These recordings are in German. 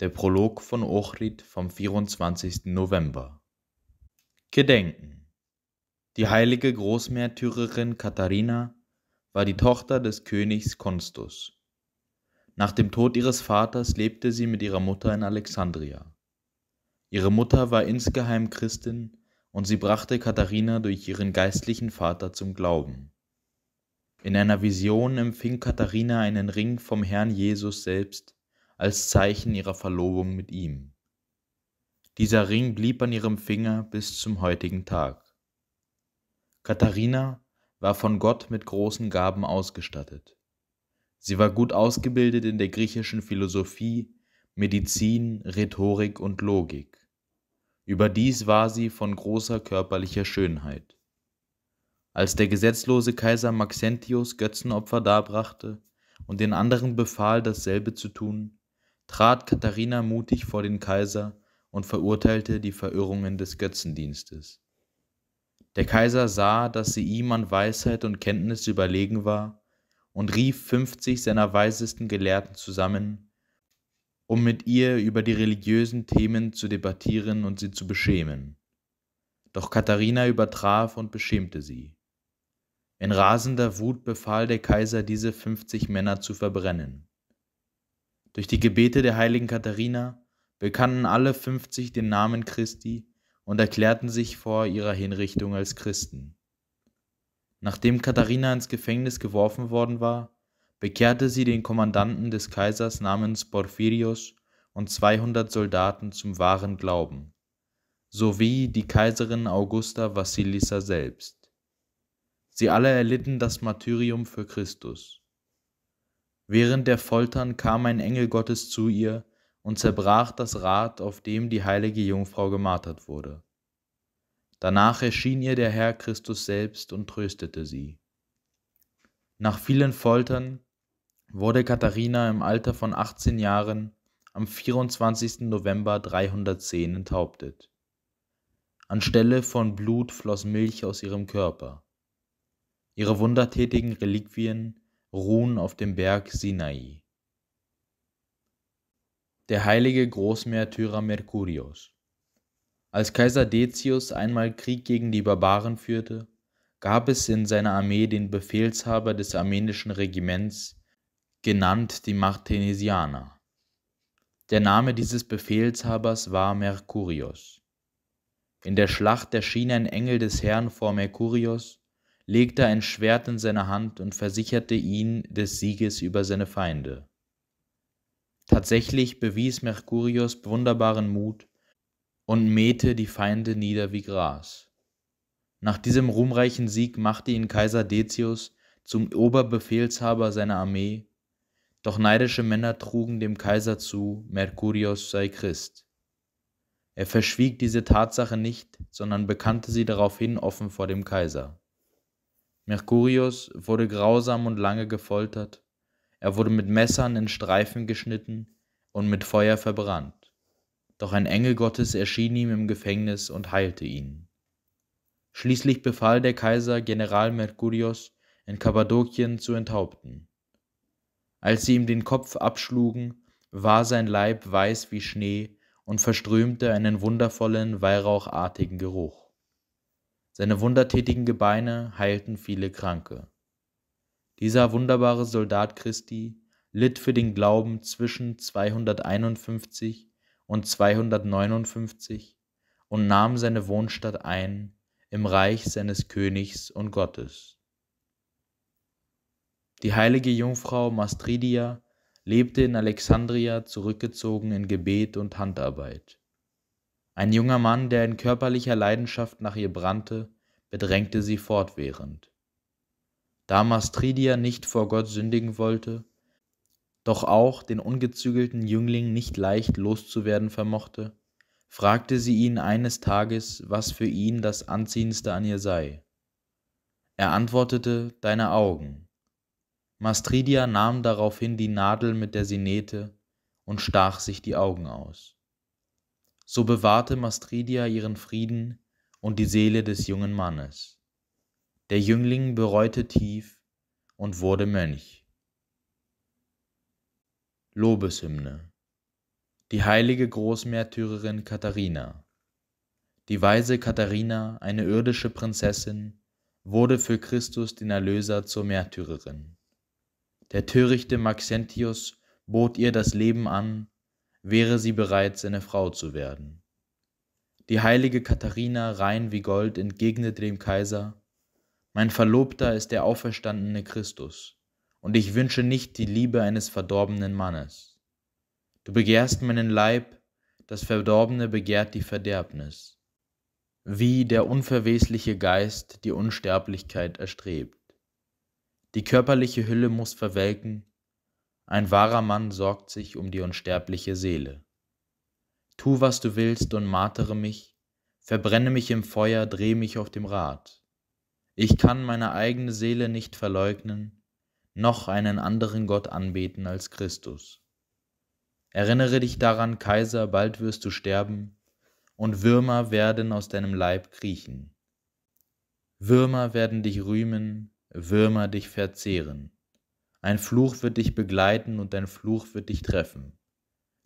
Der Prolog von Ochrid vom 24. November. Gedenken. Die heilige Großmärtyrerin Katharina war die Tochter des Königs Konstus. Nach dem Tod ihres Vaters lebte sie mit ihrer Mutter in Alexandria. Ihre Mutter war insgeheim Christin und sie brachte Katharina durch ihren geistlichen Vater zum Glauben. In einer Vision empfing Katharina einen Ring vom Herrn Jesus selbst, als Zeichen ihrer Verlobung mit ihm. Dieser Ring blieb an ihrem Finger bis zum heutigen Tag. Katharina war von Gott mit großen Gaben ausgestattet. Sie war gut ausgebildet in der griechischen Philosophie, Medizin, Rhetorik und Logik. Überdies war sie von großer körperlicher Schönheit. Als der gesetzlose Kaiser Maxentius Götzenopfer darbrachte und den anderen befahl, dasselbe zu tun, trat Katharina mutig vor den Kaiser und verurteilte die Verirrungen des Götzendienstes. Der Kaiser sah, dass sie ihm an Weisheit und Kenntnis überlegen war, und rief fünfzig seiner weisesten Gelehrten zusammen, um mit ihr über die religiösen Themen zu debattieren und sie zu beschämen. Doch Katharina übertraf und beschämte sie. In rasender Wut befahl der Kaiser, diese fünfzig Männer zu verbrennen. Durch die Gebete der heiligen Katharina bekannten alle 50 den Namen Christi und erklärten sich vor ihrer Hinrichtung als Christen. Nachdem Katharina ins Gefängnis geworfen worden war, bekehrte sie den Kommandanten des Kaisers namens Porphyrios und 200 Soldaten zum wahren Glauben, sowie die Kaiserin Augusta Vassilissa selbst. Sie alle erlitten das Martyrium für Christus. Während der Foltern kam ein Engel Gottes zu ihr und zerbrach das Rad, auf dem die heilige Jungfrau gemartert wurde. Danach erschien ihr der Herr Christus selbst und tröstete sie. Nach vielen Foltern wurde Katharina im Alter von 18 Jahren am 24. November 310 enthauptet. Anstelle von Blut floss Milch aus ihrem Körper. Ihre wundertätigen Reliquien ruhen auf dem Berg Sinai. Der heilige Großmärtyrer Mercurius. Als Kaiser Decius einmal Krieg gegen die Barbaren führte, gab es in seiner Armee den Befehlshaber des armenischen Regiments, genannt die Martinesianer. Der Name dieses Befehlshabers war Mercurius. In der Schlacht erschien ein Engel des Herrn vor Mercurius legte ein Schwert in seine Hand und versicherte ihn des Sieges über seine Feinde. Tatsächlich bewies Mercurius wunderbaren Mut und mähte die Feinde nieder wie Gras. Nach diesem ruhmreichen Sieg machte ihn Kaiser Decius zum Oberbefehlshaber seiner Armee, doch neidische Männer trugen dem Kaiser zu, Mercurius sei Christ. Er verschwieg diese Tatsache nicht, sondern bekannte sie daraufhin offen vor dem Kaiser. Mercurius wurde grausam und lange gefoltert, er wurde mit Messern in Streifen geschnitten und mit Feuer verbrannt. Doch ein Engel Gottes erschien ihm im Gefängnis und heilte ihn. Schließlich befahl der Kaiser General Mercurius, in Kappadokien zu enthaupten. Als sie ihm den Kopf abschlugen, war sein Leib weiß wie Schnee und verströmte einen wundervollen, weihrauchartigen Geruch. Seine wundertätigen Gebeine heilten viele Kranke. Dieser wunderbare Soldat Christi litt für den Glauben zwischen 251 und 259 und nahm seine Wohnstadt ein im Reich seines Königs und Gottes. Die heilige Jungfrau Mastridia lebte in Alexandria zurückgezogen in Gebet und Handarbeit. Ein junger Mann, der in körperlicher Leidenschaft nach ihr brannte, bedrängte sie fortwährend. Da Mastridia nicht vor Gott sündigen wollte, doch auch den ungezügelten Jüngling nicht leicht loszuwerden vermochte, fragte sie ihn eines Tages, was für ihn das Anziehendste an ihr sei. Er antwortete, deine Augen. Mastridia nahm daraufhin die Nadel, mit der Sinete und stach sich die Augen aus. So bewahrte Mastridia ihren Frieden und die Seele des jungen Mannes. Der Jüngling bereute tief und wurde Mönch. Lobeshymne Die heilige Großmärtyrerin Katharina Die weise Katharina, eine irdische Prinzessin, wurde für Christus den Erlöser zur Märtyrerin. Der törichte Maxentius bot ihr das Leben an wäre sie bereit, seine Frau zu werden. Die heilige Katharina, rein wie Gold, entgegnete dem Kaiser, Mein Verlobter ist der auferstandene Christus, und ich wünsche nicht die Liebe eines verdorbenen Mannes. Du begehrst meinen Leib, das Verdorbene begehrt die Verderbnis, wie der unverwesliche Geist die Unsterblichkeit erstrebt. Die körperliche Hülle muss verwelken, ein wahrer Mann sorgt sich um die unsterbliche Seele. Tu, was du willst und martere mich, verbrenne mich im Feuer, dreh mich auf dem Rad. Ich kann meine eigene Seele nicht verleugnen, noch einen anderen Gott anbeten als Christus. Erinnere dich daran, Kaiser, bald wirst du sterben, und Würmer werden aus deinem Leib kriechen. Würmer werden dich rühmen, Würmer dich verzehren. Ein Fluch wird dich begleiten und ein Fluch wird dich treffen.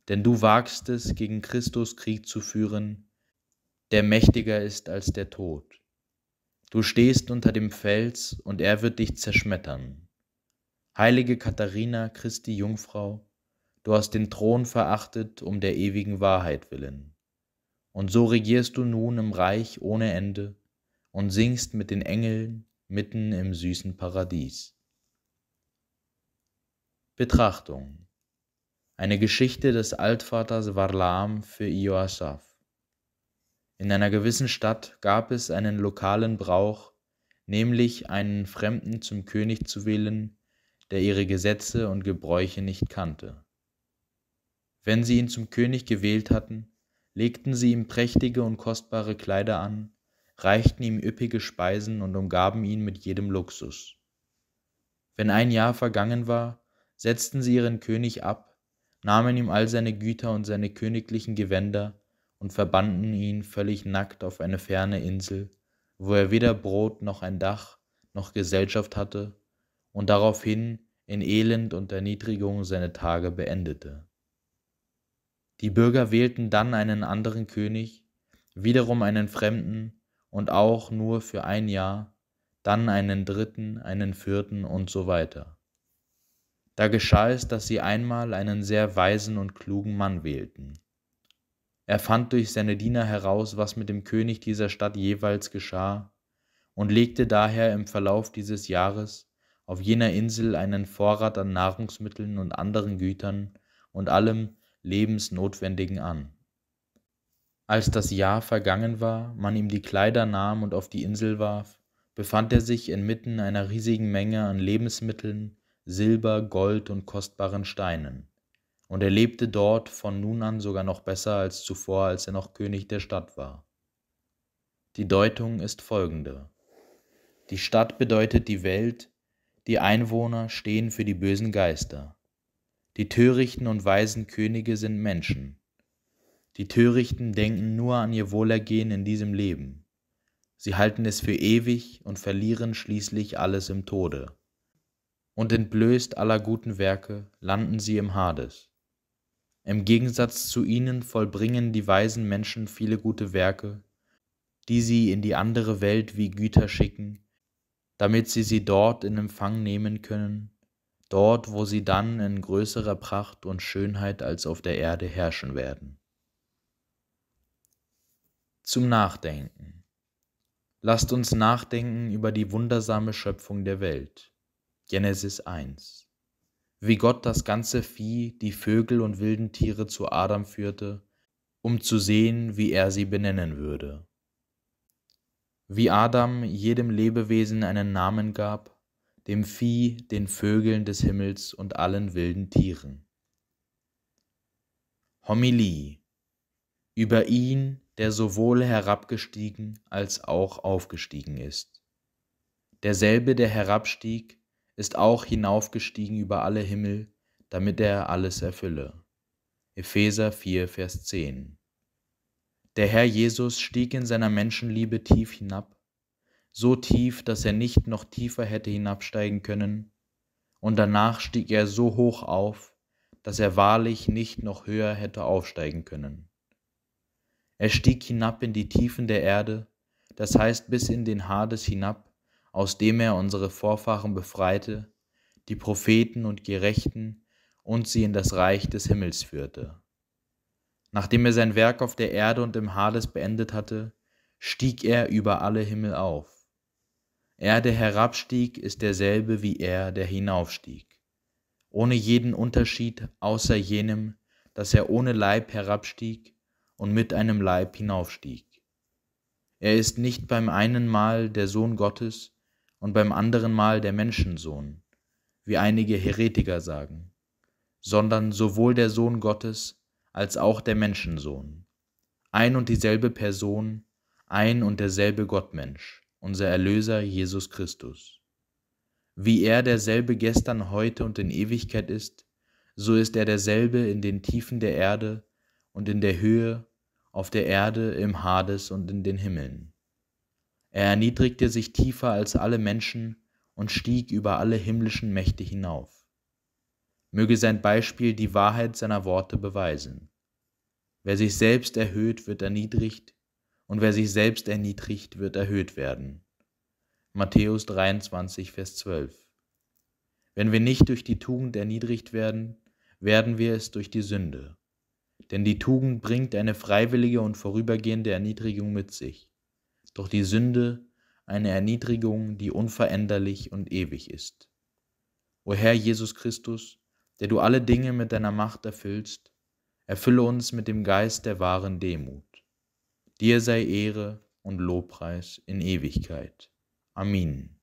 Denn du wagst es, gegen Christus Krieg zu führen, der mächtiger ist als der Tod. Du stehst unter dem Fels und er wird dich zerschmettern. Heilige Katharina, Christi Jungfrau, du hast den Thron verachtet um der ewigen Wahrheit willen. Und so regierst du nun im Reich ohne Ende und singst mit den Engeln mitten im süßen Paradies. Betrachtung. Eine Geschichte des Altvaters Varlam für Ioasaf. In einer gewissen Stadt gab es einen lokalen Brauch, nämlich einen Fremden zum König zu wählen, der ihre Gesetze und Gebräuche nicht kannte. Wenn sie ihn zum König gewählt hatten, legten sie ihm prächtige und kostbare Kleider an, reichten ihm üppige Speisen und umgaben ihn mit jedem Luxus. Wenn ein Jahr vergangen war, setzten sie ihren König ab, nahmen ihm all seine Güter und seine königlichen Gewänder und verbanden ihn völlig nackt auf eine ferne Insel, wo er weder Brot noch ein Dach noch Gesellschaft hatte und daraufhin in Elend und Erniedrigung seine Tage beendete. Die Bürger wählten dann einen anderen König, wiederum einen Fremden und auch nur für ein Jahr, dann einen dritten, einen vierten und so weiter. Da geschah es, dass sie einmal einen sehr weisen und klugen Mann wählten. Er fand durch seine Diener heraus, was mit dem König dieser Stadt jeweils geschah, und legte daher im Verlauf dieses Jahres auf jener Insel einen Vorrat an Nahrungsmitteln und anderen Gütern und allem Lebensnotwendigen an. Als das Jahr vergangen war, man ihm die Kleider nahm und auf die Insel warf, befand er sich inmitten einer riesigen Menge an Lebensmitteln Silber, Gold und kostbaren Steinen. Und er lebte dort von nun an sogar noch besser als zuvor, als er noch König der Stadt war. Die Deutung ist folgende. Die Stadt bedeutet die Welt, die Einwohner stehen für die bösen Geister. Die törichten und weisen Könige sind Menschen. Die törichten denken nur an ihr Wohlergehen in diesem Leben. Sie halten es für ewig und verlieren schließlich alles im Tode und entblößt aller guten Werke, landen sie im Hades. Im Gegensatz zu ihnen vollbringen die weisen Menschen viele gute Werke, die sie in die andere Welt wie Güter schicken, damit sie sie dort in Empfang nehmen können, dort wo sie dann in größerer Pracht und Schönheit als auf der Erde herrschen werden. Zum Nachdenken. Lasst uns nachdenken über die wundersame Schöpfung der Welt Genesis 1. Wie Gott das ganze Vieh, die Vögel und wilden Tiere zu Adam führte, um zu sehen, wie er sie benennen würde. Wie Adam jedem Lebewesen einen Namen gab, dem Vieh, den Vögeln des Himmels und allen wilden Tieren. Homilie über ihn, der sowohl herabgestiegen als auch aufgestiegen ist. Derselbe, der herabstieg, ist auch hinaufgestiegen über alle Himmel, damit er alles erfülle. Epheser 4, Vers 10. Der Herr Jesus stieg in seiner Menschenliebe tief hinab, so tief, dass er nicht noch tiefer hätte hinabsteigen können, und danach stieg er so hoch auf, dass er wahrlich nicht noch höher hätte aufsteigen können. Er stieg hinab in die Tiefen der Erde, das heißt bis in den Hades hinab, aus dem er unsere Vorfahren befreite, die Propheten und Gerechten und sie in das Reich des Himmels führte. Nachdem er sein Werk auf der Erde und im Hades beendet hatte, stieg er über alle Himmel auf. Er, der herabstieg, ist derselbe wie er, der hinaufstieg, ohne jeden Unterschied außer jenem, dass er ohne Leib herabstieg und mit einem Leib hinaufstieg. Er ist nicht beim einen Mal der Sohn Gottes, und beim anderen Mal der Menschensohn, wie einige Heretiker sagen, sondern sowohl der Sohn Gottes als auch der Menschensohn. Ein und dieselbe Person, ein und derselbe Gottmensch, unser Erlöser Jesus Christus. Wie er derselbe gestern, heute und in Ewigkeit ist, so ist er derselbe in den Tiefen der Erde und in der Höhe, auf der Erde, im Hades und in den Himmeln. Er erniedrigte sich tiefer als alle Menschen und stieg über alle himmlischen Mächte hinauf. Möge sein Beispiel die Wahrheit seiner Worte beweisen. Wer sich selbst erhöht, wird erniedrigt, und wer sich selbst erniedrigt, wird erhöht werden. Matthäus 23, Vers 12. Wenn wir nicht durch die Tugend erniedrigt werden, werden wir es durch die Sünde. Denn die Tugend bringt eine freiwillige und vorübergehende Erniedrigung mit sich doch die Sünde eine Erniedrigung, die unveränderlich und ewig ist. O Herr Jesus Christus, der du alle Dinge mit deiner Macht erfüllst, erfülle uns mit dem Geist der wahren Demut. Dir sei Ehre und Lobpreis in Ewigkeit. Amen.